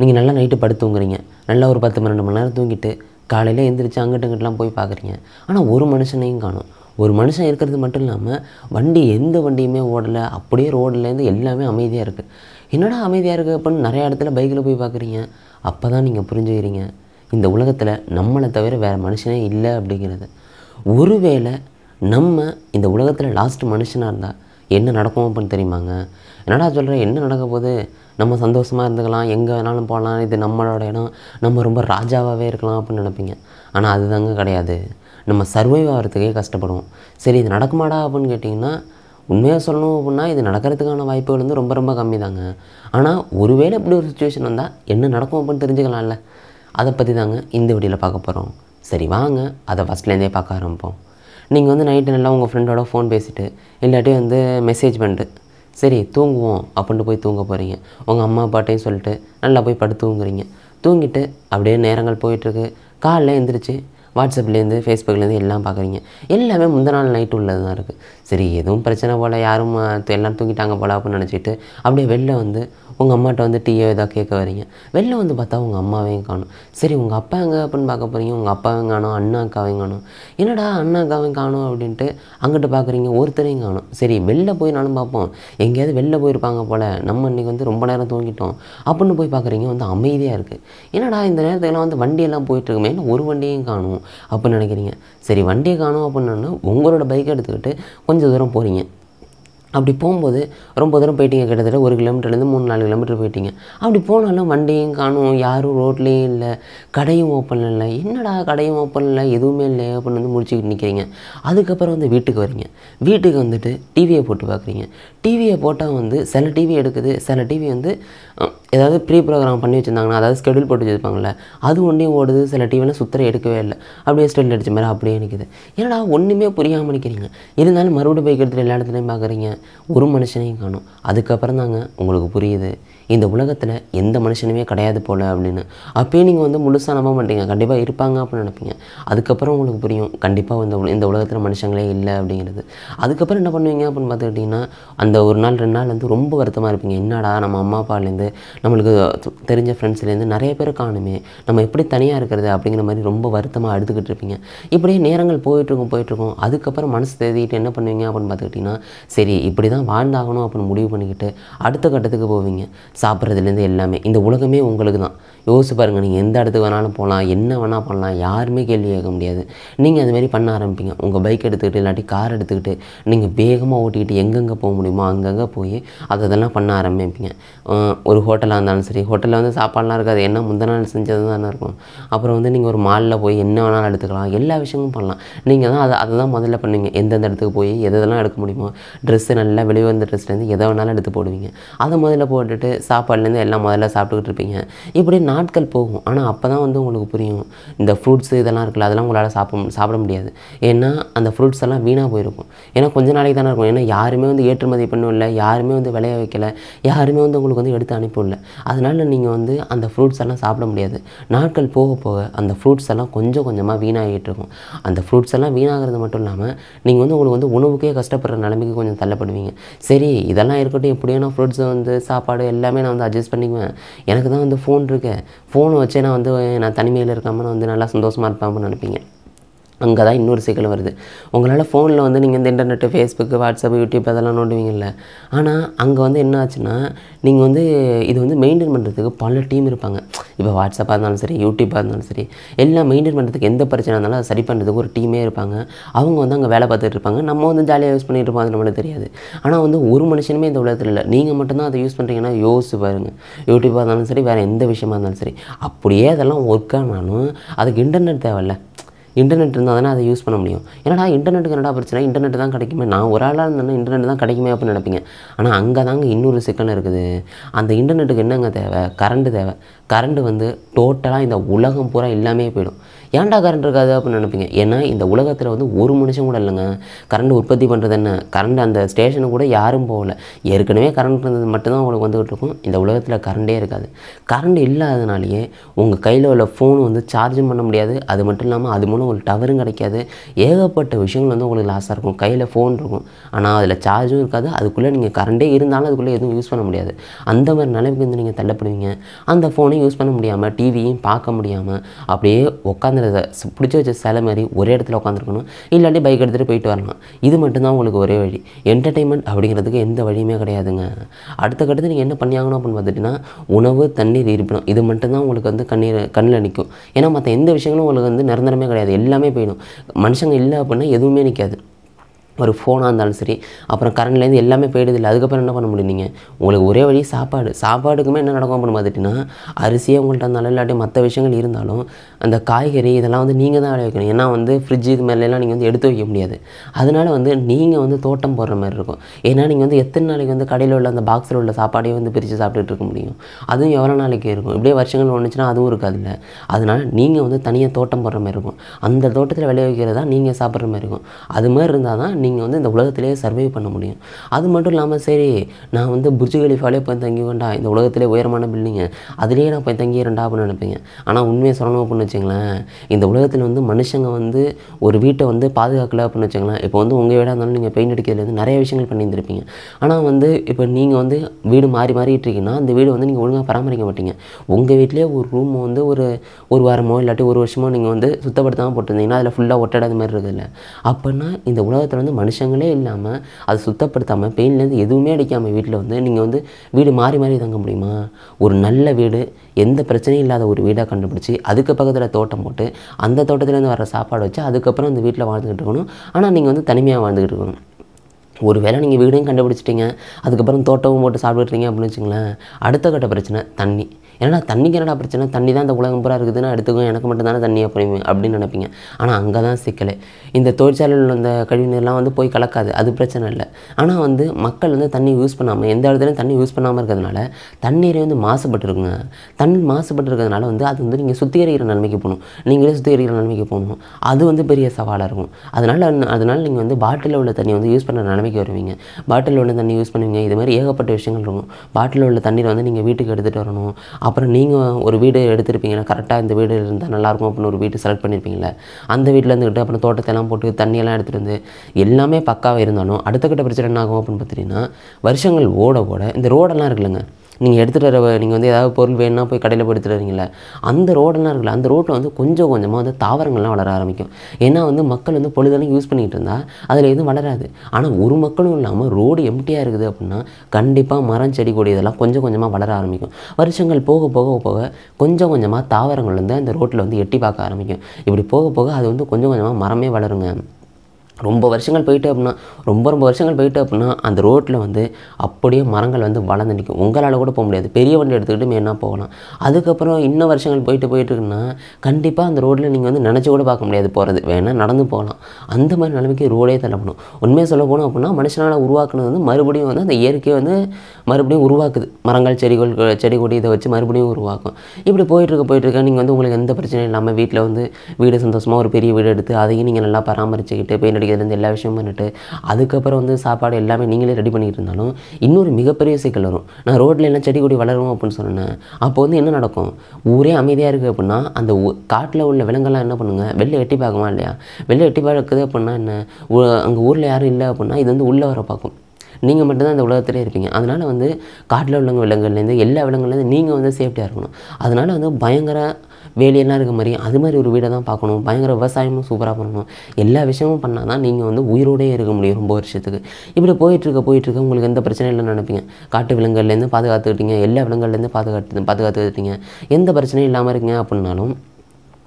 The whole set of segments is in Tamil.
நீங்கள் நல்லா நைட்டு படுத்து தூங்குறீங்க நல்லா ஒரு பத்து பன்னெண்டு மணி நேரம் தூங்கிட்டு காலையில் எழுந்திரிச்சு அங்கிட்ட அங்கிட்டலாம் போய் பார்க்குறீங்க ஆனால் ஒரு மனுஷனையும் காணும் ஒரு மனுஷன் இருக்கிறது மட்டும் இல்லாமல் வண்டி எந்த வண்டியுமே ஓடலை அப்படியே ரோட்லேருந்து எல்லாமே அமைதியாக இருக்குது என்னடா அமைதியாக இருக்குது அப்படின்னு நிறையா இடத்துல பைக்கில் போய் பார்க்குறீங்க அப்போ தான் நீங்கள் புரிஞ்சுக்கிறீங்க இந்த உலகத்தில் நம்மளை தவிர வேறு மனுஷனே இல்லை அப்படிங்கிறது ஒருவேளை நம்ம இந்த உலகத்தில் லாஸ்ட் மனுஷனாக இருந்தால் என்ன நடக்கும் அப்படின்னு தெரியுமாங்க என்னடா சொல்கிறேன் என்ன நடக்க போகுது நம்ம சந்தோஷமாக இருந்துக்கலாம் எங்கே வேணாலும் போகலாம் இது நம்மளோட இடம் நம்ம ரொம்ப ராஜாவாகவே இருக்கலாம் அப்படின்னு நினைப்பீங்க ஆனால் அதுதாங்க கிடையாது நம்ம சர்வைவ் ஆகிறதுக்கே கஷ்டப்படுவோம் சரி இது நடக்குமாடா அப்படின்னு கேட்டிங்கன்னா உண்மையாக சொல்லணும் அப்படின்னா இது நடக்கிறதுக்கான வாய்ப்புகள் வந்து ரொம்ப ரொம்ப கம்மி தாங்க ஆனால் ஒருவேளை இப்படி ஒரு சுச்சுவேஷன் வந்தால் என்ன நடக்கும் அப்படின்னு தெரிஞ்சுக்கலாம்ல அதை பற்றி தாங்க இந்த வீடியோவில் பார்க்க போகிறோம் சரி வாங்க அதை ஃபஸ்ட்லேருந்தே பார்க்க ஆரம்பிப்போம் நீங்கள் வந்து நைட்டு நல்லா உங்கள் ஃப்ரெண்டோட ஃபோன் பேசிவிட்டு இல்லாட்டி வந்து மெசேஜ் பண்ணிட்டு சரி தூங்குவோம் அப்படின்ட்டு போய் தூங்க போகிறீங்க உங்கள் அம்மா அப்பாட்டையும் சொல்லிட்டு நல்லா போய் படுத்து தூங்குறீங்க தூங்கிட்டு அப்படியே நேரங்கள் போயிட்டுருக்கு காலைல எழுந்திரிச்சு வாட்ஸ்அப்லேருந்து ஃபேஸ்புக்லேருந்து எல்லாம் பார்க்குறீங்க எல்லாமே முந்த நாள் நைட்டு உள்ளது தான் இருக்குது சரி எதுவும் பிரச்சனை போல் யாரும் எல்லாம் தூங்கிட்டாங்க போல அப்படின்னு நினச்சிட்டு அப்படியே வெளில வந்து உங்கள் அம்மாட்ட வந்து டீயோ ஏதோ கேட்க வரீங்க வெளில வந்து பார்த்தா உங்கள் அம்மாவையும் காணும் சரி உங்கள் அப்பா எங்கே அப்படின்னு பார்க்க போகிறீங்க உங்கள் அப்பாவையும் காணும் அண்ணா அக்காவையும் காணும் என்னடா அண்ணா அக்காவையும் காணும் அப்படின்ட்டு அங்கிட்டு பார்க்குறீங்க ஒருத்தரையும் காணும் சரி வெளில போய் நானும் பார்ப்போம் எங்கேயாவது வெளில போயிருப்பாங்க போல் நம்ம இன்றைக்கி வந்து ரொம்ப நேரம் தூங்கிட்டோம் அப்படின்னு போய் பார்க்குறீங்க வந்து அமைதியாக இருக்குது என்னடா இந்த நேரத்துக்கெல்லாம் வந்து வண்டியெல்லாம் போயிட்டுருக்குமே ஒரு வண்டியும் காணும் அப்படின்னு நினைக்கிறீங்க சரி வண்டியை காணும் அப்படின்னு உங்களோட பைக் எடுத்துக்கிட்டு கொஞ்சம் கொஞ்சம் தூரம் போகிறீங்க அப்படி போகும்போது ரொம்ப தூரம் போயிட்டீங்க கிட்டத்தட்ட ஒரு கிலோமீட்டர்லேருந்து மூணு நாலு கிலோமீட்டர் போயிட்டீங்க அப்படி போனாலும் வண்டியும் காணும் யாரும் ரோட்லேயும் இல்லை கடையும் ஓப்பன் இல்லை என்னடா கடையும் ஓப்பன் இல்லை எதுவுமே இல்லை அப்படின்னு வந்து முடிச்சுக்கிட்டு நிற்கிறீங்க அதுக்கப்புறம் வந்து வீட்டுக்கு வரீங்க வீட்டுக்கு வந்துட்டு டிவியை போட்டு பார்க்குறீங்க டிவியை போட்டால் வந்து சில டிவி எடுக்குது சில டிவி வந்து ஏதாவது ப்ரீ ப்ரோக்ராம் பண்ணி வச்சுருந்தாங்கன்னா அதாவது ஸ்கெடியூல் போட்டு வச்சுருப்பாங்கல்ல அது ஒன்றையும் ஓடுது சில டிவிலாம் சுத்தர எடுக்கவே இல்லை அப்படியே ஸ்டெல் அடிச்ச மாதிரி அப்படியே நிற்குது ஏன்னா ஒன்றுமே புரியாமல் நிற்கிறீங்க இருந்தாலும் மறுபடியும் போய் எடுத்துகிட்டு எல்லா இடத்துலையும் பார்க்குறீங்க ஒரு மனுஷனையும் காணும் அதுக்கப்புறம் தாங்க உங்களுக்கு புரியுது இந்த உலகத்தில் எந்த மனுஷனுமே கிடையாது போல் அப்படின்னு அப்போயே நீங்கள் வந்து முழுசாக நம்ப மாட்டீங்க கண்டிப்பாக இருப்பாங்க அப்படின்னு நினைப்பீங்க அதுக்கப்புறம் உங்களுக்கு புரியும் கண்டிப்பாக வந்து இந்த உலகத்தில் மனுஷங்களே இல்லை அப்படிங்கிறது அதுக்கப்புறம் என்ன பண்ணுவீங்க அப்படின்னு பார்த்துக்கிட்டிங்கன்னா அந்த ஒரு நாள் ரெண்டு நாள் வந்து ரொம்ப வருத்தமாக இருப்பீங்க என்னடா நம்ம அம்மா அப்பாலேருந்து நம்மளுக்கு தெரிஞ்ச ஃப்ரெண்ட்ஸ்லேருந்து நிறைய பேர் காணுமே நம்ம எப்படி தனியாக இருக்கிறது அப்படிங்கிற மாதிரி ரொம்ப வருத்தமாக எடுத்துக்கிட்டு இருப்பீங்க இப்படியே நேரங்கள் போயிட்டுருக்கும் போயிட்டுருக்கும் அதுக்கப்புறம் மனசு தேதிட்டு என்ன பண்ணுவீங்க அப்படின்னு பார்த்துக்கிட்டிங்கன்னா சரி இப்படி தான் வாழ்ந்தாகணும் அப்படின்னு முடிவு பண்ணிக்கிட்டு அடுத்த கட்டத்துக்கு போவீங்க சாப்பிட்றதுலேருந்து எல்லாமே இந்த உலகமே உங்களுக்கு தான் யோசிச்சு பாருங்கள் நீங்கள் எந்த இடத்துக்கு வேணாலும் போகலாம் என்ன வேணால் பண்ணலாம் யாருமே கேள்வி கேட்க முடியாது நீங்கள் அதுமாரி பண்ண ஆரம்பிப்பீங்க உங்கள் பைக் எடுத்துக்கிட்டு இல்லாட்டி கார் எடுத்துக்கிட்டு நீங்கள் வேகமாக ஓட்டிக்கிட்டு எங்கெங்கே போக முடியுமோ அங்கங்கே போய் அதை அதெல்லாம் பண்ண ஆரம்பிப்பீங்க ஒரு ஹோட்டலாக இருந்தாலும் சரி ஹோட்டலில் வந்து சாப்பாடெலாம் இருக்காது என்ன முந்தின நாள் செஞ்சது தானே இருக்கும் அப்புறம் வந்து நீங்கள் ஒரு மாலில் போய் என்ன வேணாலும் எடுத்துக்கலாம் எல்லா விஷயமும் பண்ணலாம் நீங்கள் தான் அதை அதை தான் முதல்ல பண்ணுவீங்க எந்தெந்த இடத்துக்கு போய் எதெல்லாம் எடுக்க முடியுமோ ட்ரெஸ்ஸு நல்லா வெளியே வந்த ட்ரெஸ்லேருந்து எதை வேணாலும் எடுத்து போடுவீங்க அதை முதல்ல போட்டுட்டு சாப்பாடுலேருந்து எல்லாம் முதல்ல சாப்பிட்டுக்கிட்டு இருப்பீங்க இப்படி நாட்கள் போகும் ஆனால் அப்போ தான் வந்து உங்களுக்கு புரியும் இந்த ஃப்ரூட்ஸ் இதெல்லாம் இருக்குல்ல அதெல்லாம் உங்களால் சாப்பிட சாப்பிட முடியாது ஏன்னா அந்த ஃப்ரூட்ஸ் எல்லாம் வீணாக போயிருக்கும் ஏன்னா கொஞ்ச நாளைக்கு தானே இருக்கும் ஏன்னா யாருமே வந்து ஏற்றுமதி பண்ணும் இல்லை யாருமே வந்து விளைய வைக்கலை யாருமே வந்து உங்களுக்கு வந்து எடுத்து அனுப்பிவிடல அதனால் நீங்கள் வந்து அந்த ஃப்ரூட்ஸ் எல்லாம் சாப்பிட முடியாது நாட்கள் போக போக அந்த ஃப்ரூட்ஸ் எல்லாம் கொஞ்சம் கொஞ்சமாக வீணாகிட்டு இருக்கும் அந்த ஃப்ரூட்ஸ் எல்லாம் வீணாகிறது மட்டும் இல்லாமல் நீங்கள் வந்து உங்களுக்கு வந்து உணவுக்கே கஷ்டப்படுற நிலைமைக்கு கொஞ்சம் தள்ளப்படுவீங்க சரி இதெல்லாம் இருக்கட்டும் எப்படியான ஃப்ரூட்ஸ் வந்து சாப்பாடு எல்லாமே எல்லாமே நான் வந்து அட்ஜஸ்ட் பண்ணிக்குவேன் எனக்கு தான் வந்து ஃபோன் இருக்கேன் ஃபோனை வச்சே நான் வந்து நான் தனிமையில் இருக்காமல் நான் வந்து நல்லா சந்தோஷமாக இருப்பேன் அப்படின்னு நினைப்பீங்க அங்கே தான் இன்னொரு சிக்கல் வருது உங்களால் ஃபோனில் வந்து நீங்கள் இந்த இன்டர்நெட்டு ஃபேஸ்புக்கு வாட்ஸ்அப் யூடியூப் அதெல்லாம் நோண்டுவீங்கல்ல ஆனால் அங்கே வந்து என்ன ஆச்சுன்னா நீங்கள் வந்து இது வந்து மெயின்டைன் பண்ணுறதுக்கு பல டீம் இருப்பாங்க இப்போ வாட்ஸ்அப்பாக இருந்தாலும் சரி யூடியூப்பாக இருந்தாலும் சரி எல்லாம் மெயின்டைன் பண்ணுறதுக்கு எந்த பிரச்சனை இருந்தாலும் அதை சரி பண்ணுறதுக்கு ஒரு டீமே இருப்பாங்க அவங்க வந்து அங்கே வேலை பார்த்துட்டு இருப்பாங்க நம்ம வந்து ஜாலியாக யூஸ் பண்ணிட்டு இருப்போம் அது நம்மளுக்கு தெரியாது ஆனால் வந்து ஒரு மனுஷனுமே இந்த உலகத்தில் இல்லை நீங்கள் மட்டும்தான் அதை யூஸ் பண்ணுறீங்கன்னா யோசிச்சு பாருங்கள் யூடியூப்பாக இருந்தாலும் சரி வேறு எந்த விஷயமா இருந்தாலும் சரி அப்படியே அதெல்லாம் ஒர்க் ஆனாலும் அதுக்கு இன்டர்நெட் இல்லை இன்டர்நெட் இருந்தால் தானே அதை யூஸ் பண்ண முடியும் ஏன்னா இன்டர்நெட்டுக்கு என்னடா பிரச்சனை இன்டர்நெட் தான் கிடைக்குமே நான் ஒரு ஆளாக இருந்தால் இன்டர்நெட் தான் கிடைக்குமே அப்படின்னு நினைப்பீங்க ஆனால் அங்கே தாங்க இன்னொரு சிக்கல் இருக்குது அந்த இன்டர்நெட்டுக்கு என்னங்க தேவை கரண்ட்டு தேவை கரண்ட்டு வந்து டோட்டலாக இந்த உலகம் பூரா எல்லாமே போயிடும் ஏன்டா கரண்ட் இருக்காது அப்படின்னு நினைப்பீங்க ஏன்னா இந்த உலகத்தில் வந்து ஒரு மனுஷன் கூட இல்லைங்க கரண்ட் உற்பத்தி பண்ணுறது என்ன கரண்ட் அந்த ஸ்டேஷனு கூட யாரும் போகலை ஏற்கனவே கரண்ட் இருந்தது மட்டும்தான் உங்களுக்கு வந்துகிட்டு இருக்கும் இந்த உலகத்தில் கரண்டே இருக்காது கரண்ட் இல்லாதனாலேயே உங்கள் கையில் உள்ள ஃபோன் வந்து சார்ஜும் பண்ண முடியாது அது மட்டும் இல்லாமல் அது மூலம் உங்களுக்கு டவரும் கிடைக்காது ஏகப்பட்ட விஷயங்கள் வந்து உங்களுக்கு லாஸாக இருக்கும் கையில் ஃபோன் இருக்கும் ஆனால் அதில் சார்ஜும் இருக்காது அதுக்குள்ளே நீங்கள் கரண்டே இருந்தாலும் அதுக்குள்ளே எதுவும் யூஸ் பண்ண முடியாது அந்த மாதிரி நிலைமைக்கு வந்து நீங்கள் தள்ளப்படுவீங்க அந்த ஃபோனையும் யூஸ் பண்ண முடியாமல் டிவியும் பார்க்க முடியாமல் அப்படியே உட்காந்து உட்காந்துருந்த பிடிச்சி வச்ச சிலை மாதிரி ஒரே இடத்துல உட்காந்துருக்கணும் இல்லாட்டி பைக் எடுத்துகிட்டு போயிட்டு வரலாம் இது மட்டும்தான் உங்களுக்கு ஒரே வழி என்டர்டெயின்மெண்ட் அப்படிங்கிறதுக்கு எந்த வழியுமே கிடையாதுங்க அடுத்த கட்டத்தில் நீங்கள் என்ன பண்ணியாகணும் அப்படின்னு பார்த்துட்டிங்கன்னா உணவு தண்ணீர் இருப்பிடும் இது மட்டும்தான் உங்களுக்கு வந்து கண்ணீர் கண்ணில் நிற்கும் ஏன்னா மற்ற எந்த விஷயங்களும் உங்களுக்கு வந்து நிரந்தரமே கிடையாது எல்லாமே போயிடும் மனுஷங்க இல்லை அப்படின்னா எதுவுமே நிற்காது ஒரு ஃபோனாக இருந்தாலும் சரி அப்புறம் கரண்ட்லேருந்து எல்லாமே போயிடுது இல்லை அதுக்கப்புறம் என்ன பண்ண முடியும் நீங்கள் உங்களுக்கு ஒரே வழி சாப்பாடு சாப்பாடுக்குமே என்ன நடக்கும் அப்படின்னு பார்த்துட்டிங்கன்னா அரிசியாக உங்கள்கிட்ட இருந்தாலும் இல்லாட்டி மற்ற விஷயங்கள் இருந்தாலும் அந்த காய்கறி இதெல்லாம் வந்து நீங்கள் தான் விளைய வைக்கணும் ஏன்னா வந்து ஃப்ரிட்ஜ் இது மாதிரிலாம் நீங்கள் வந்து எடுத்து வைக்க முடியாது அதனால் வந்து நீங்கள் வந்து தோட்டம் போடுற மாதிரி இருக்கும் ஏன்னா நீங்கள் வந்து எத்தனை நாளைக்கு வந்து கடையில் உள்ள அந்த பாக்ஸில் உள்ள சாப்பாடே வந்து பிரித்து சாப்பிட்டுட்டு இருக்க முடியும் அதுவும் எவ்வளோ நாளைக்கு இருக்கும் இப்படியே வருஷங்கள் ஒன்றுச்சுன்னா அதுவும் இருக்காது இல்லை அதனால் நீங்கள் வந்து தனியாக தோட்டம் போடுற மாதிரி இருக்கும் அந்த தோட்டத்தில் வைக்கிறது தான் நீங்கள் சாப்பிட்ற மாதிரி இருக்கும் அது மாதிரி இருந்தால் தான் நீங்கள் வந்து இந்த உலகத்திலேயே சர்வே பண்ண முடியும் அது மட்டும் இல்லாமல் சரி நான் வந்து புர்ஜு கலிஃபாலே போய் தங்கி வேண்டாம் இந்த உலகத்திலே உயரமான பில்டிங்கு அதுலேயே நான் போய் தங்கிடுறேன்டா அப்படின்னு நினைப்பீங்க ஆனால் உண்மையை சொல்லணும் அப்படின்னு வச்சுங்களேன் இந்த உலகத்தில் வந்து மனுஷங்க வந்து ஒரு வீட்டை வந்து பாதுகாக்கல அப்படின்னு வச்சுங்களேன் இப்போ வந்து உங்கள் வீடாக இருந்தாலும் நீங்கள் பெயிண்ட் அடிக்கிறதுலேருந்து நிறைய விஷயங்கள் பண்ணியிருந்திருப்பீங்க ஆனால் வந்து இப்போ நீங்கள் வந்து வீடு மாறி மாறிட்டு இருக்கீங்கன்னா அந்த வீடு வந்து நீங்கள் ஒழுங்காக பராமரிக்க மாட்டீங்க உங்கள் வீட்டிலே ஒரு ரூம் வந்து ஒரு ஒரு வாரமோ இல்லாட்டி ஒரு வருஷமோ நீங்கள் வந்து சுத்தப்படுத்தாமல் போட்டிருந்தீங்கன்னா அதில் ஃபுல்லாக ஒட்டடாத மாதிரி இல்லை அப்படின்னா இந்த உலகத்தில் வந்து மனுஷங்களே இல்லாமல் அதை சுத்தப்படுத்தாமல் பெயிண்ட்லேருந்து எதுவுமே அடிக்காமல் வீட்டில் வந்து நீங்கள் வந்து வீடு மாறி மாறி தங்க முடியுமா ஒரு நல்ல வீடு எந்த பிரச்சனையும் இல்லாத ஒரு வீடாக கண்டுபிடிச்சி அதுக்கு பக்கத்தில் பக்கத்தில் தோட்டம் போட்டு அந்த தோட்டத்துலேருந்து வர சாப்பாடு வச்சு அதுக்கப்புறம் அந்த வீட்டில் வாழ்ந்துகிட்டு இருக்கணும் ஆனால் நீங்கள் வந்து தனிமையாக வாழ்ந்துக்கிட்டு இருக்கணும் ஒரு வேளை நீங்கள் வீடையும் கண்டுபிடிச்சிட்டிங்க அதுக்கப்புறம் தோட்டமும் போட்டு சாப்பிட்டுட்டீங்க அப்படின்னு வச்சுங்களேன் அடுத்த கட்ட பிரச்சனை தண்ணி ஏன்னா தண்ணிக்கு என்னடா பிரச்சனை தண்ணி தான் இந்த உலகம் பூரா இருக்குதுன்னா எடுத்துக்கோ எனக்கு மட்டும் தானே தண்ணியை அப்படிமே அப்படின்னு நினைப்பீங்க ஆனால் அங்கே தான் சிக்கலை இந்த தொழிற்சாலையில் உள்ள கழிவுநீர்லாம் வந்து போய் கலக்காது அது பிரச்சனை இல்லை ஆனால் வந்து மக்கள் வந்து தண்ணி யூஸ் பண்ணாமல் எந்த இடத்துலையும் தண்ணி யூஸ் பண்ணாமல் இருக்கிறதுனால தண்ணீரே வந்து மாசுபட்டுருக்குங்க தண்ணி மாசுபட்டு இருக்கிறதுனால வந்து அது வந்து நீங்கள் சுத்திகரிக்கிற நன்மைக்கு போகணும் நீங்களே சுத்திகரிக்கிற நன்மைக்கு போகணும் அது வந்து பெரிய சவாலாக இருக்கும் அதனால் அதனால் நீங்கள் வந்து பாட்டிலில் உள்ள தண்ணி வந்து யூஸ் பண்ணுற நிலைமைக்கு வருவீங்க பாட்டிலில் உள்ள தண்ணி யூஸ் பண்ணுவீங்க இது மாதிரி ஏகப்பட்ட விஷயங்கள் இருக்கும் பாட்டிலில் உள்ள தண்ணீரை வந்து நீங்கள் வீட்டுக்கு எடுத்துகிட்டு வரணும் அப்புறம் நீங்கள் ஒரு வீடு எடுத்திருப்பீங்கன்னா கரெக்டாக இந்த வீடு இருந்தால் நல்லாயிருக்கும் அப்படின்னு ஒரு வீடு செலக்ட் பண்ணியிருப்பீங்களா அந்த வீட்டில் இருந்துக்கிட்டு அப்புறம் தோட்டத்தெல்லாம் போட்டு தண்ணியெல்லாம் எடுத்துகிட்டு வந்து எல்லாமே பக்காவாக இருந்தாலும் அடுத்த கட்ட பிரச்சனை என்ன ஆகும் அப்படின்னு பார்த்தீங்கன்னா வருஷங்கள் ஓட ஓட இந்த ரோடெல்லாம் இருக்குல்லங்க நீங்கள் எடுத்துகிட்டு வர நீங்கள் வந்து ஏதாவது பொருள் வேணும்னா போய் கடையில் போய் எடுத்துகிட்டு வரீங்களே அந்த ரோடெல்லாம் இருக்குல்ல அந்த ரோட்டில் வந்து கொஞ்சம் கொஞ்சமாக வந்து தாவரங்கள்லாம் வளர ஆரம்பிக்கும் ஏன்னா வந்து மக்கள் வந்து பொழுதெல்லாம் யூஸ் பண்ணிகிட்டு இருந்தால் அதில் எதுவும் வளராது ஆனால் ஒரு மக்களும் இல்லாமல் ரோடு எம்டியாக இருக்குது அப்படின்னா கண்டிப்பாக மரம் செடி கொடி இதெல்லாம் கொஞ்சம் கொஞ்சமாக வளர ஆரம்பிக்கும் வருஷங்கள் போக போக போக கொஞ்சம் கொஞ்சமாக தாவரங்கள் வந்து அந்த ரோட்டில் வந்து எட்டி பார்க்க ஆரம்பிக்கும் இப்படி போக போக அது வந்து கொஞ்சம் கொஞ்சமாக மரமே வளருங்க ரொம்ப வருஷங்கள் போயிட்டு அப்படின்னா ரொம்ப ரொம்ப வருஷங்கள் போயிட்டு அப்படின்னா அந்த ரோட்டில் வந்து அப்படியே மரங்கள் வந்து வளர்ந்து நிற்கும் உங்களால் கூட போக முடியாது பெரிய வண்டி எடுத்துக்கிட்டு என்ன போகலாம் அதுக்கப்புறம் இன்னும் வருஷங்கள் போயிட்டு போயிட்டுருக்குன்னா கண்டிப்பாக அந்த ரோட்டில் நீங்கள் வந்து நினச்சி கூட பார்க்க முடியாது போகிறது வேணால் நடந்து போகலாம் அந்த மாதிரி நிலைமைக்கு ரோடே தள்ளப்படும் உண்மையாக சொல்ல போனோம் அப்படின்னா மனுஷனால் உருவாக்குனது வந்து மறுபடியும் வந்து அந்த இயற்கையை வந்து மறுபடியும் உருவாக்குது மரங்கள் செடிகள் செடி கொடி இதை வச்சு மறுபடியும் உருவாக்கும் இப்படி போயிட்டு போயிட்டுருக்க நீங்கள் வந்து உங்களுக்கு எந்த பிரச்சனையும் இல்லாமல் வீட்டில் வந்து வீடு சந்தோஷமாக ஒரு பெரிய வீடு எடுத்து அதையும் நீங்கள் நல்லா பராமரிச்சுக்கிட்டு போய் படிக்கிறதுலேருந்து எல்லா விஷயமும் பண்ணிட்டு அதுக்கப்புறம் வந்து சாப்பாடு எல்லாமே நீங்களே ரெடி பண்ணிக்கிட்டு இருந்தாலும் இன்னொரு மிகப்பெரிய சிக்கல் வரும் நான் ரோட்டில் எல்லாம் செடி கொடி வளரும் அப்படின்னு சொன்னேன் அப்போ வந்து என்ன நடக்கும் ஊரே அமைதியாக இருக்குது அப்படின்னா அந்த காட்டில் உள்ள விலங்கெல்லாம் என்ன பண்ணுங்கள் வெளில வெட்டி பார்க்குமா இல்லையா வெளில வெட்டி பார்க்குது அப்படின்னா என்ன அங்கே ஊரில் யாரும் இல்லை அப்படின்னா இது வந்து உள்ளே வர பார்க்கும் நீங்கள் மட்டும்தான் இந்த உலகத்திலே இருப்பீங்க அதனால் வந்து காட்டில் உள்ளவங்க விலங்குலேருந்து எல்லா விலங்குலேருந்து நீங்கள் வந்து சேஃப்டியாக இருக்கணும் அதனால் வந்து பயங்கர வேலையெல்லாம் இருக்க மாதிரி அது மாதிரி ஒரு வீடை தான் பார்க்கணும் பயங்கர விவசாயமும் சூப்பராக பண்ணணும் எல்லா விஷயமும் பண்ணால் தான் நீங்கள் வந்து உயிரோடே இருக்க முடியும் ரொம்ப வருஷத்துக்கு இப்படி போயிட்டுருக்க போயிட்டுருக்க உங்களுக்கு எந்த பிரச்சனையும் இல்லைன்னு நினைப்பீங்க காட்டு விலங்குகள்லேருந்து பாதுகாத்துக்கிட்டீங்க எல்லா விலங்குகள்லேருந்து பாதுகாத்து பாதுகாத்துக்கிட்டீங்க எந்த பிரச்சனையும் இல்லாமல் இருக்கீங்க அப்படின்னாலும்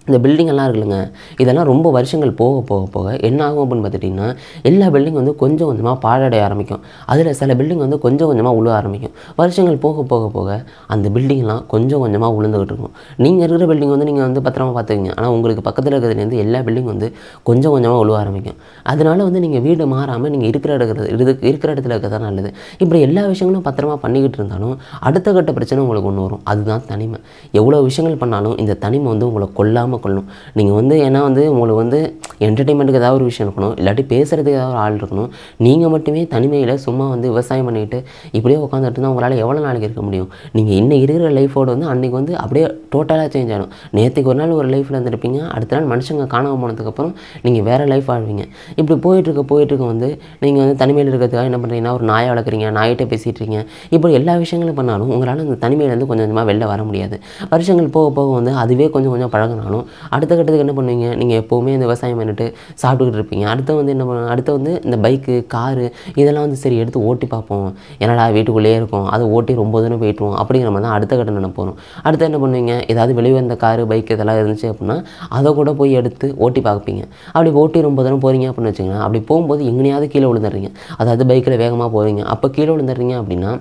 இந்த பில்டிங்கெல்லாம் இருக்குல்லங்க இதெல்லாம் ரொம்ப வருஷங்கள் போக போக போக என்ன ஆகும் அப்படின்னு பார்த்துட்டிங்கன்னா எல்லா பில்டிங் வந்து கொஞ்சம் கொஞ்சமாக பாழடைய ஆரம்பிக்கும் அதில் சில பில்டிங் வந்து கொஞ்சம் கொஞ்சமாக உழுவ ஆரம்பிக்கும் வருஷங்கள் போக போக போக அந்த பில்டிங்லாம் கொஞ்சம் கொஞ்சமாக உளுந்துக்கிட்டு இருக்கும் நீங்கள் இருக்கிற பில்டிங் வந்து நீங்கள் வந்து பத்திரமா பார்த்துக்கிங்க ஆனால் உங்களுக்கு பக்கத்தில் இருக்கிறதுலேருந்து எல்லா பில்டிங் வந்து கொஞ்சம் கொஞ்சமாக உழுவ ஆரம்பிக்கும் அதனால் வந்து நீங்கள் வீடு மாறாமல் நீங்கள் இருக்கிற இடத்துல இருக்கு இருக்கிற இடத்துல இருக்க தான் நல்லது இப்படி எல்லா விஷயங்களும் பத்திரமா பண்ணிக்கிட்டு இருந்தாலும் அடுத்த கட்ட பிரச்சனை உங்களுக்கு ஒன்று வரும் அதுதான் தனிமை எவ்வளோ விஷயங்கள் பண்ணாலும் இந்த தனிமை வந்து உங்களை கொல்லாமல் கொள்ளணும் நீங்கள் வந்து ஏன்னா வந்து உங்களுக்கு வந்து என்டர்டெயின்மெண்ட்டுக்கு ஏதாவது ஒரு விஷயம் இருக்கணும் இல்லாட்டி பேசுகிறதுக்கு ஏதாவது ஒரு ஆள் இருக்கணும் நீங்கள் மட்டுமே தனிமையில் சும்மா வந்து விவசாயம் பண்ணிட்டு இப்படியே உட்காந்துட்டு இருந்தால் உங்களால் எவ்வளோ நாளைக்கு இருக்க முடியும் நீங்கள் இன்னும் இருக்கிற லைஃபோடு வந்து அன்றைக்கி வந்து அப்படியே டோட்டலாக சேஞ்ச் ஆகிடும் நேற்றுக்கு ஒரு நாள் ஒரு லைஃப்பில் இருந்திருப்பீங்க அடுத்த நாள் மனுஷங்க காணாமல் போனதுக்கப்புறம் நீங்கள் வேறு லைஃப் ஆழ்வீங்க இப்படி போயிட்டுருக்க போயிட்டுருக்க வந்து நீங்கள் வந்து தனிமையில் இருக்கிறதுக்காக என்ன பண்ணுறீங்கன்னா ஒரு நாயை வளர்க்குறீங்க நாயிட்ட பேசிகிட்டு இருக்கீங்க இப்படி எல்லா விஷயங்களும் பண்ணாலும் உங்களால் அந்த தனிமையிலேருந்து கொஞ்சம் கொஞ்சமாக வெளில வர முடியாது வருஷங்கள் போக போக வந்து அதுவே கொஞ்சம் கொஞ்சம் பழகினாலும் அடுத்த கட்டத்துக்கு என்ன பண்ணுவீங்க நீங்கள் எப்போவுமே இந்த விவசாயம் பண்ணிட்டு சாப்பிட்டுக்கிட்டு இருப்பீங்க அடுத்த வந்து என்ன பண்ண அடுத்த வந்து இந்த பைக்கு காரு இதெல்லாம் வந்து சரி எடுத்து ஓட்டி பார்ப்போம் என்னடா வீட்டுக்குள்ளேயே இருக்கும் அதை ஓட்டி ரொம்ப தூரம் போயிட்டுருவோம் அப்படிங்கிற மாதிரி தான் அடுத்த கட்டம் நினைப்போம் அடுத்து என்ன பண்ணுவீங்க ஏதாவது வெளிவந்த காரு பைக் இதெல்லாம் இருந்துச்சு அப்படின்னா அதை கூட போய் எடுத்து ஓட்டி பார்ப்பீங்க அப்படி ஓட்டி ரொம்ப தூரம் போகிறீங்க அப்படின்னு வச்சுக்கோங்க அப்படி போகும்போது எங்கேயாவது கீழே விழுந்துடுறீங்க அதாவது பைக்கில் வேகமாக போகிறீங்க அப்போ கீழே விழுந்துடுறீங்க அப்படின்னா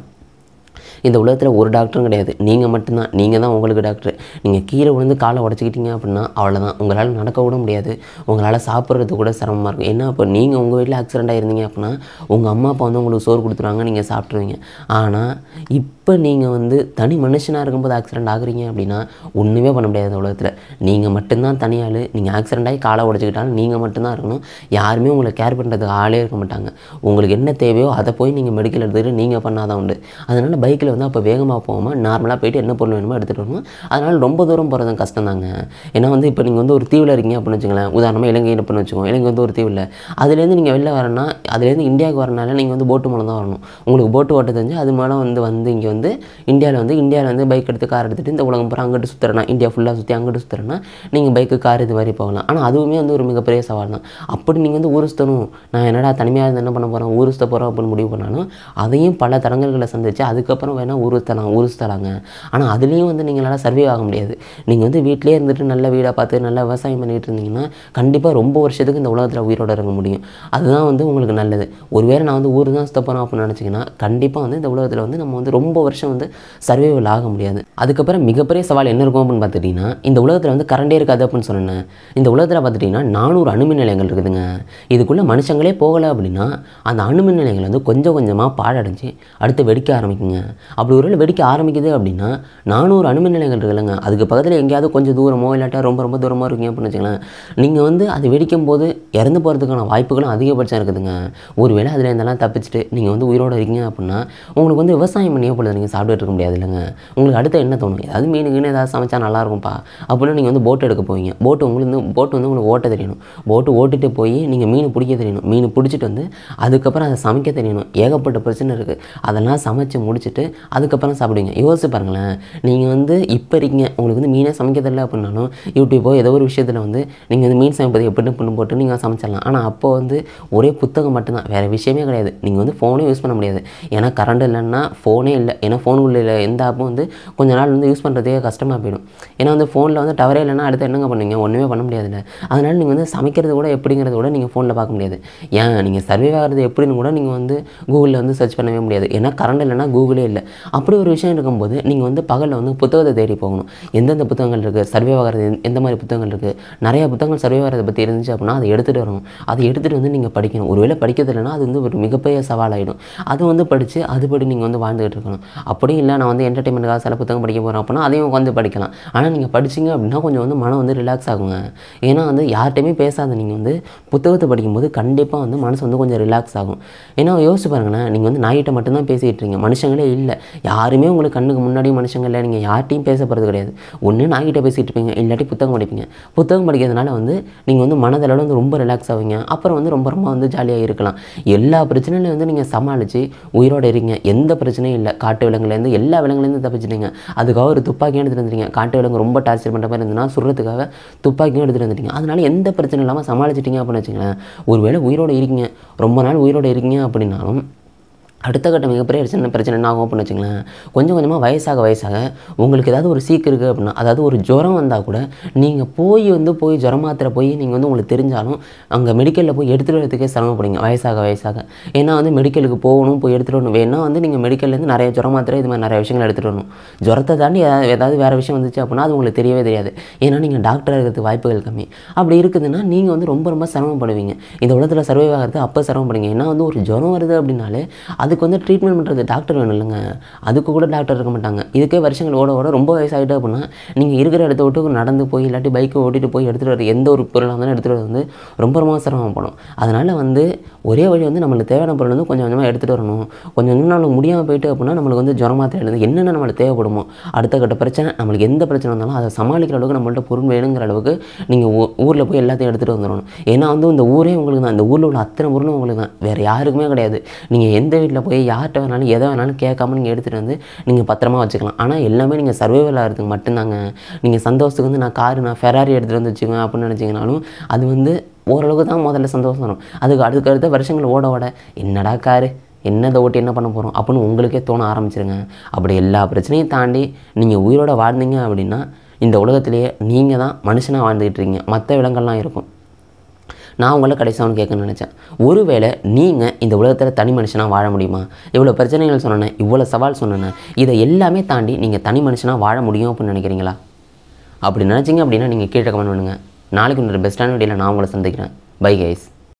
இந்த உலகத்தில் ஒரு டாக்டரும் கிடையாது நீங்கள் மட்டும்தான் நீங்கள் தான் உங்களுக்கு டாக்டர் நீங்கள் கீழே விழுந்து காலை உடச்சிக்கிட்டீங்க அப்படின்னா அவ்வளோதான் உங்களால் நடக்க கூட முடியாது உங்களால் சாப்பிட்றது கூட சிரமமாக இருக்கும் ஏன்னா அப்போ நீங்கள் உங்கள் வீட்டில் ஆக்சிடென்ட் ஆகிருந்தீங்க அப்படின்னா உங்கள் அம்மா அப்பா வந்து உங்களுக்கு சோறு கொடுத்துருவாங்க நீங்கள் சாப்பிட்ருவீங்க ஆனால் இப்போ இப்போ நீங்கள் வந்து தனி மனுஷனாக இருக்கும்போது ஆக்சிடெண்ட் ஆகுறீங்க அப்படின்னா ஒன்றுமே பண்ண முடியாது உலகத்தில் நீங்கள் மட்டும்தான் தனியாள் நீங்கள் ஆக்சிடெண்ட் ஆகி காலை உடச்சிக்கிட்டாலும் நீங்கள் மட்டும்தான் இருக்கணும் யாருமே உங்களை கேர் பண்ணுறதுக்கு ஆளே இருக்க மாட்டாங்க உங்களுக்கு என்ன தேவையோ அதை போய் நீங்கள் மெடிக்கல் எடுத்துகிட்டு நீங்கள் பண்ணாதான் உண்டு அதனால் பைக்கில் வந்து அப்போ வேகமாக போகாமல் நார்மலாக போயிட்டு என்ன பொருள் வேணுமோ எடுத்துகிட்டு வரணும் அதனால் ரொம்ப தூரம் போகிறது கஷ்டம் தாங்க ஏன்னா வந்து இப்போ நீங்கள் வந்து ஒரு தீவில் இருக்கீங்க அப்படின்னு வச்சுக்கலாம் உதாரணமாக இலங்கை பண்ணி வச்சுக்கோங்க இலங்கை வந்து ஒரு தீவில் அதுலேருந்து நீங்கள் வெளில வரேன்னா அதுலேருந்து இந்தியாவுக்கு வரனால நீங்கள் வந்து போட்டு மூலம் தான் வரணும் உங்களுக்கு போட்டு ஓட்ட தெரிஞ்சு அது மூலம் வந்து வந்து இங்கே வந்து வந்து இந்தியாவில் வந்து இந்தியாவில் வந்து பைக் எடுத்து கார் எடுத்துகிட்டு இந்த உலகம் பூரா அங்கிட்டு சுற்றுறனா இந்தியா ஃபுல்லாக சுற்றி அங்கிட்டு சுற்றுறேன்னா நீங்கள் பைக்கு கார் இது மாதிரி போகலாம் ஆனால் அதுவுமே வந்து ஒரு மிகப்பெரிய சவால் தான் அப்படி நீங்கள் வந்து ஊர் நான் என்னடா தனிமையாக இருந்து என்ன பண்ண போகிறேன் ஊர் போகிறோம் அப்படின்னு முடிவு பண்ணாலும் அதையும் பல தடங்கல்களை சந்தித்து அதுக்கப்புறம் வேணால் ஊருத்தலாம் ஊருஸ்தலாங்க ஊர் ஆனால் அதுலேயும் வந்து நீங்களால் சர்வே ஆக முடியாது நீங்கள் வந்து வீட்டிலேயே இருந்துட்டு நல்ல வீடாக பார்த்து நல்லா விவசாயம் பண்ணிகிட்டு இருந்தீங்கன்னா கண்டிப்பாக ரொம்ப வருஷத்துக்கு இந்த உலகத்தில் உயிரோடு இருக்க முடியும் அதுதான் வந்து உங்களுக்கு நல்லது ஒருவேளை நான் வந்து ஊர் தான் சுத்த போகிறோம் அப்படின்னு நினச்சிங்கன்னா கண்டிப்பாக வந்து இந்த உலகத்தில் வந்து நம்ம வந்து ரொம்ப வருஷம் வந்து சர்வைவல் ஆக முடியாது அதுக்கப்புறம் மிகப்பெரிய சவால் என்ன இருக்கும் அப்படின்னு பார்த்துட்டிங்கன்னா இந்த உலகத்தில் வந்து கரண்டே இருக்காது அப்படின்னு சொன்னேன் இந்த உலகத்தில் பார்த்துட்டிங்கன்னா நானூறு அணுமின் நிலையங்கள் இருக்குதுங்க இதுக்குள்ளே மனுஷங்களே போகலை அப்படின்னா அந்த அணுமின் நிலையங்கள் வந்து கொஞ்சம் கொஞ்சமாக பாழடைஞ்சு அடுத்து வெடிக்க ஆரம்பிக்குங்க அப்படி ஒரு வெடிக்க ஆரம்பிக்குது அப்படின்னா நானூறு அணுமின் நிலையங்கள் இருக்குல்லங்க அதுக்கு பக்கத்தில் எங்கேயாவது கொஞ்சம் தூரமோ இல்லாட்டா ரொம்ப ரொம்ப தூரமாக இருக்கீங்க அப்படின்னு வச்சுக்கலாம் நீங்கள் வந்து அது வெடிக்கும் போது இறந்து போகிறதுக்கான வாய்ப்புகளும் அதிகபட்சம் இருக்குதுங்க ஒருவேளை அதில் இருந்தாலும் தப்பிச்சுட்டு நீங்கள் வந்து உயிரோடு இருக்கீங்க அப்படின்னா உங்களுக்கு வந்து விவசாயம் பண்ணியே போடுது நீங்கள் சாப்பிட்டு இருக்க முடியாது இல்லைங்க உங்களுக்கு அடுத்து என்ன தோணும் ஏதாவது மீனுக்குன்னு ஏதாவது சமைச்சா நல்லாயிருக்கும்ப்பா அப்படின்னா நீங்கள் வந்து போட்டு எடுக்க போவீங்க போட்டு உங்களுக்கு வந்து போட்டு வந்து உங்களுக்கு ஓட்ட தெரியணும் போட்டு ஓட்டிட்டு போய் நீங்கள் மீன் பிடிக்க தெரியணும் மீன் பிடிச்சிட்டு வந்து அதுக்கப்புறம் அதை சமைக்க தெரியணும் ஏகப்பட்ட பிரச்சனை இருக்குது அதெல்லாம் சமைச்சு முடிச்சுட்டு அதுக்கப்புறம் சாப்பிடுவீங்க யோசிச்சு பாருங்களேன் நீங்கள் வந்து இப்போ இருக்கீங்க உங்களுக்கு வந்து மீனே சமைக்க தெரியல அப்படின்னாலும் யூடியூப்போ ஏதோ ஒரு விஷயத்தில் வந்து நீங்கள் வந்து மீன் சமைப்பது எப்படின்னு பண்ணு போட்டு நீங்கள் சமைச்சிடலாம் ஆனால் அப்போ வந்து ஒரே புத்தகம் மட்டும்தான் வேறு விஷயமே கிடையாது நீங்கள் வந்து ஃபோனே யூஸ் பண்ண முடியாது ஏன்னா கரண்ட் இல்லைன்னா ஃபோனே இல்லை ஏன்னா ஃபோனுக்குள்ள எந்த ஆப்பும் வந்து கொஞ்ச நாள் வந்து யூஸ் பண்ணுறதே கஷ்டமாக போயிடும் ஏன்னா வந்து ஃபோனில் வந்து டவரே இல்லைனா அடுத்து என்னங்க பண்ணுவீங்க ஒன்றுமே பண்ண முடியாதுல்ல அதனால் நீங்கள் வந்து சமைக்கிறது கூட எப்படிங்கிறத கூட நீங்கள் ஃபோனில் பார்க்க முடியாது ஏன் நீங்கள் சர்வே ஆகிறது எப்படின்னு கூட நீங்கள் வந்து கூகுளில் வந்து சர்ச் பண்ணவே முடியாது ஏன்னா கரண்ட் இல்லைனா கூகுளே இல்லை அப்படி ஒரு விஷயம் இருக்கும்போது நீங்கள் வந்து பகலில் வந்து புத்தகத்தை தேடி போகணும் எந்தெந்த புத்தகங்கள் இருக்குது சர்வே ஆகிறது எந்த மாதிரி புத்தகங்கள் இருக்குது நிறைய புத்தகங்கள் சர்வே ஆகிறத பற்றி இருந்துச்சு அப்படின்னா அதை எடுத்துகிட்டு வரணும் அதை எடுத்துகிட்டு வந்து நீங்கள் படிக்கணும் ஒருவேளை படிக்கிறது இல்லைன்னா அது வந்து ஒரு மிகப்பெரிய சவாலாகிடும் அது வந்து படித்து அதுபடி நீங்கள் வந்து வாழ்ந்துகிட்டு இருக்கணும் அப்படியும் இல்லை நான் வந்து என்டர்டைன்மெண்ட்டுக்காக சில புத்தகம் படிக்க போகிறேன் அப்படின்னா அதையும் உட்காந்து படிக்கலாம் ஆனால் நீங்கள் படிச்சிங்க அப்படின்னா கொஞ்சம் வந்து மனம் வந்து ரிலாக்ஸ் ஆகுங்க ஏன்னா வந்து யார்கிட்டையுமே பேசாத நீங்கள் வந்து புத்தகத்தை படிக்கும்போது கண்டிப்பாக வந்து மனசு வந்து கொஞ்சம் ரிலாக்ஸ் ஆகும் ஏன்னா யோசிச்சு பாருங்களேன் நீங்கள் வந்து நாய்கிட்ட மட்டும்தான் பேசிகிட்டு இருக்கீங்க மனுஷங்களே இல்லை யாருமே உங்களுக்கு கண்ணுக்கு முன்னாடி மனுஷங்க இல்லை நீங்கள் யார்ட்டையும் பேச போகிறது கிடையாது ஒன்று நாய்கிட்ட பேசிகிட்டு இருப்பீங்க இல்லாட்டி புத்தகம் படிப்பீங்க புத்தகம் படிக்கிறதுனால வந்து நீங்கள் வந்து மனதளவில் வந்து ரொம்ப ரிலாக்ஸ் ஆவீங்க அப்புறம் வந்து ரொம்ப ரொம்ப வந்து ஜாலியாக இருக்கலாம் எல்லா பிரச்சனையிலையும் வந்து நீங்கள் சமாளித்து உயிரோடு இருங்க எந்த பிரச்சனையும் இல்லை காட்டு காட்டு விலங்குலேருந்து எல்லா விலங்குலேருந்து தப்பிச்சிட்டிங்க அதுக்காக ஒரு துப்பாக்கியும் எடுத்துகிட்டு வந்துட்டீங்க காட்டு விலங்கு ரொம்ப டார்ச்சர் பண்ணுற மாதிரி இருந்ததுன்னா சுடுறதுக்காக துப்பாக்கியும் எடுத்துகிட்டு வந்துட்டீங்க அதனால எந்த பிரச்சனை இல்லாமல் சமாளிச்சிட்டிங்க அப்படின்னு வச்சுங்களேன் ஒருவேளை உயிரோடு இருக்கீங்க ரொம்ப நாள் உயிரோடு இருக்கீங்க அப்படின்னாலும் அடுத்த கட்ட மிகப்பெரிய பிரச்சனை பிரச்சனை என்ன ஆகும் அப்படின்னு வச்சுங்களேன் கொஞ்சம் கொஞ்சமாக வயசாக வயசாக உங்களுக்கு ஏதாவது ஒரு சீக்கு இருக்குது அப்படின்னா அதாவது ஒரு ஜுரம் வந்தால் கூட நீங்கள் போய் வந்து போய் ஜுரம் மாத்திரை போய் நீங்கள் வந்து உங்களுக்கு தெரிஞ்சாலும் அங்கே மெடிக்கலில் போய் எடுத்துகிட்டு வரதுக்கே சிரமப்படுங்க வயசாக வயசாக ஏன்னா வந்து மெடிக்கலுக்கு போகணும் போய் எடுத்துகிட்டு வரணும் வேணால் வந்து நீங்கள் மெடிக்கல்லேருந்து நிறைய ஜுரம் மாத்திரை இது மாதிரி நிறைய விஷயங்கள் எடுத்துகிட்டு வரணும் ஜுரத்தை தாண்டி ஏதாவது வேறு விஷயம் வந்துச்சு அப்படின்னா அது உங்களுக்கு தெரியவே தெரியாது ஏன்னா நீங்கள் டாக்டராக இருக்கிறது வாய்ப்புகள் கம்மி அப்படி இருக்குதுன்னா நீங்கள் வந்து ரொம்ப ரொம்ப சிரமப்படுவீங்க இந்த உலகத்தில் சர்வே ஆகிறது அப்போ சிரமப்படுங்க ஏன்னா வந்து ஒரு ஜுரம் வருது அப்படின்னாலே அதுக்கு வந்து ட்ரீட்மெண்ட் பண்ணுறது டாக்டர் வேணும் இல்லைங்க அதுக்கு கூட டாக்டர் இருக்க மாட்டாங்க இதுக்கே வருஷங்கள் ஓட ஓட ரொம்ப வயசாகிட்டு அப்படின்னா நீங்கள் இருக்கிற இடத்த விட்டு நடந்து போய் இல்லாட்டி பைக்கை ஓட்டிகிட்டு போய் எடுத்துகிட்டு வர எந்த ஒரு பொருளாக இருந்தாலும் எடுத்துகிட்டு வந்து ரொம்ப ரொம்ப சிரமம் போகணும் அதனால் வந்து ஒரே வழி வந்து நம்மளுக்கு தேவையான பொருள் வந்து கொஞ்சம் கொஞ்சமாக எடுத்துகிட்டு வரணும் கொஞ்சம் கொஞ்சம் நம்மளுக்கு முடியாமல் போயிட்டு அப்படின்னா நம்மளுக்கு வந்து ஜுரமாக மாத்திரை என்னென்ன நம்மளுக்கு தேவைப்படுமோ அடுத்த கட்ட பிரச்சனை நம்மளுக்கு எந்த பிரச்சனை வந்தாலும் அதை சமாளிக்கிற அளவுக்கு நம்மள்ட்ட பொருள் வேணுங்கிற அளவுக்கு நீங்கள் ஊரில் போய் எல்லாத்தையும் எடுத்துகிட்டு வந்துடணும் ஏன்னா வந்து இந்த ஊரே உங்களுக்கு தான் இந்த ஊரில் உள்ள அத்தனை பொருளும் உங்களுக்கு தான் வேறு யாருக்குமே கிடையாது நீங்கள் எந்த வீட்டில் வீட்டில் போய் யார்கிட்ட வேணாலும் எதை வேணாலும் கேட்காம நீங்கள் எடுத்துகிட்டு வந்து நீங்கள் பத்திரமா வச்சுக்கலாம் ஆனால் எல்லாமே நீங்கள் சர்வைவல் ஆகிறதுக்கு மட்டும்தாங்க நீங்கள் சந்தோஷத்துக்கு வந்து நான் காரு நான் ஃபெராரி எடுத்துகிட்டு வந்து வச்சுக்குவேன் அப்படின்னு நினச்சிங்கனாலும் அது வந்து ஓரளவுக்கு தான் முதல்ல சந்தோஷம் வரும் அதுக்கு அடுத்தடுத்த அடுத்த வருஷங்கள் ஓட ஓட என்னடா காரு என்னதை ஓட்டி என்ன பண்ண போகிறோம் அப்படின்னு உங்களுக்கே தோண ஆரம்பிச்சிருங்க அப்படி எல்லா பிரச்சனையும் தாண்டி நீங்கள் உயிரோடு வாழ்ந்தீங்க அப்படின்னா இந்த உலகத்திலேயே நீங்கள் தான் மனுஷனாக வாழ்ந்துக்கிட்டு இருக்கீங்க மற்ற விலங்கள்லாம் இருக்கும் நான் உங்களை கடைசியாக கேட்கணும்னு நினச்சேன் ஒருவேளை நீங்கள் இந்த உலகத்தில் தனி மனுஷனாக வாழ முடியுமா இவ்வளோ பிரச்சனைகள் சொன்னேன் இவ்வளோ சவால் சொன்னேன் இதை எல்லாமே தாண்டி நீங்கள் தனி மனுஷனாக வாழ முடியும் அப்படின்னு நினைக்கிறீங்களா அப்படி நினச்சிங்க அப்படின்னா நீங்கள் கீழே கமெண்ட் பண்ணுங்கள் நாளைக்கு இன்னொரு பெஸ்ட்டான வழியில் நான் உங்களை சந்திக்கிறேன் பை கைஸ்